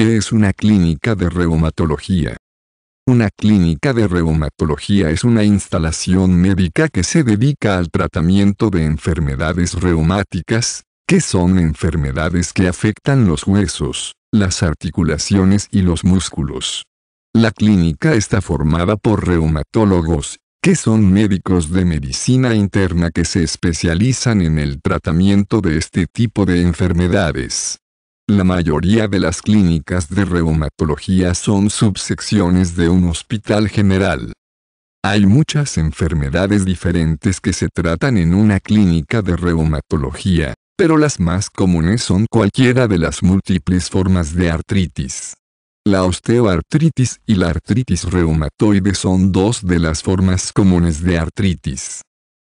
Este es una clínica de reumatología. Una clínica de reumatología es una instalación médica que se dedica al tratamiento de enfermedades reumáticas, que son enfermedades que afectan los huesos, las articulaciones y los músculos. La clínica está formada por reumatólogos, que son médicos de medicina interna que se especializan en el tratamiento de este tipo de enfermedades. La mayoría de las clínicas de reumatología son subsecciones de un hospital general. Hay muchas enfermedades diferentes que se tratan en una clínica de reumatología, pero las más comunes son cualquiera de las múltiples formas de artritis. La osteoartritis y la artritis reumatoide son dos de las formas comunes de artritis.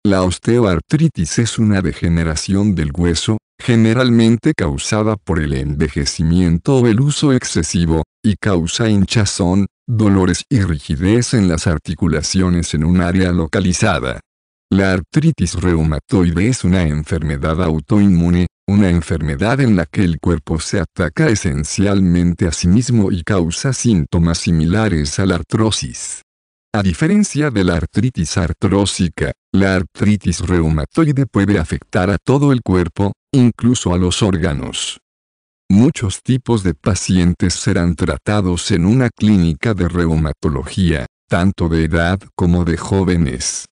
La osteoartritis es una degeneración del hueso, generalmente causada por el envejecimiento o el uso excesivo, y causa hinchazón, dolores y rigidez en las articulaciones en un área localizada. La artritis reumatoide es una enfermedad autoinmune, una enfermedad en la que el cuerpo se ataca esencialmente a sí mismo y causa síntomas similares a la artrosis. A diferencia de la artritis artrósica, la artritis reumatoide puede afectar a todo el cuerpo, incluso a los órganos. Muchos tipos de pacientes serán tratados en una clínica de reumatología, tanto de edad como de jóvenes.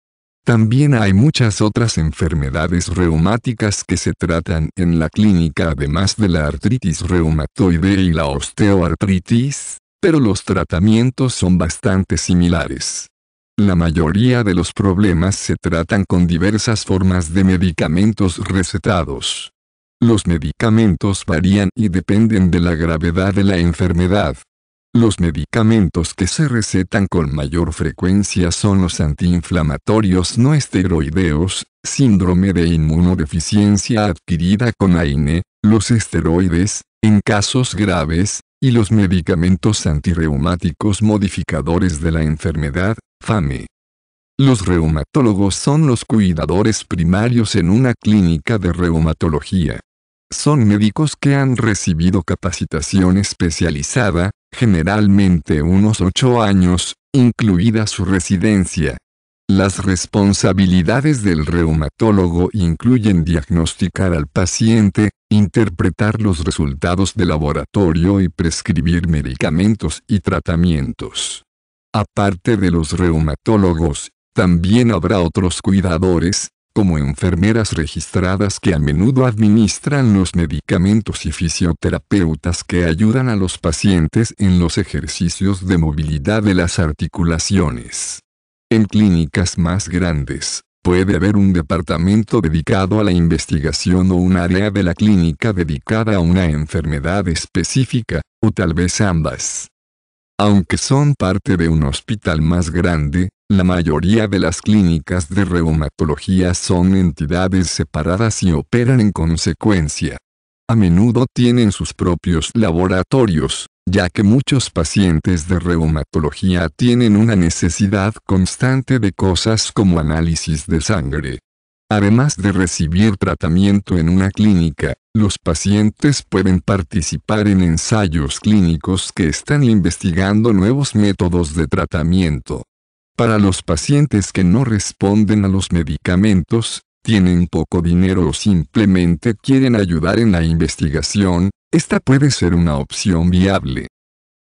También hay muchas otras enfermedades reumáticas que se tratan en la clínica además de la artritis reumatoide y la osteoartritis, pero los tratamientos son bastante similares. La mayoría de los problemas se tratan con diversas formas de medicamentos recetados. Los medicamentos varían y dependen de la gravedad de la enfermedad. Los medicamentos que se recetan con mayor frecuencia son los antiinflamatorios no esteroideos, síndrome de inmunodeficiencia adquirida con AINE, los esteroides, en casos graves, y los medicamentos antirreumáticos modificadores de la enfermedad, FAME. Los reumatólogos son los cuidadores primarios en una clínica de reumatología. Son médicos que han recibido capacitación especializada, generalmente unos 8 años, incluida su residencia, las responsabilidades del reumatólogo incluyen diagnosticar al paciente, interpretar los resultados de laboratorio y prescribir medicamentos y tratamientos. Aparte de los reumatólogos, también habrá otros cuidadores, como enfermeras registradas que a menudo administran los medicamentos y fisioterapeutas que ayudan a los pacientes en los ejercicios de movilidad de las articulaciones. En clínicas más grandes, puede haber un departamento dedicado a la investigación o un área de la clínica dedicada a una enfermedad específica, o tal vez ambas. Aunque son parte de un hospital más grande, la mayoría de las clínicas de reumatología son entidades separadas y operan en consecuencia. A menudo tienen sus propios laboratorios, ya que muchos pacientes de reumatología tienen una necesidad constante de cosas como análisis de sangre. Además de recibir tratamiento en una clínica, los pacientes pueden participar en ensayos clínicos que están investigando nuevos métodos de tratamiento. Para los pacientes que no responden a los medicamentos, tienen poco dinero o simplemente quieren ayudar en la investigación, esta puede ser una opción viable.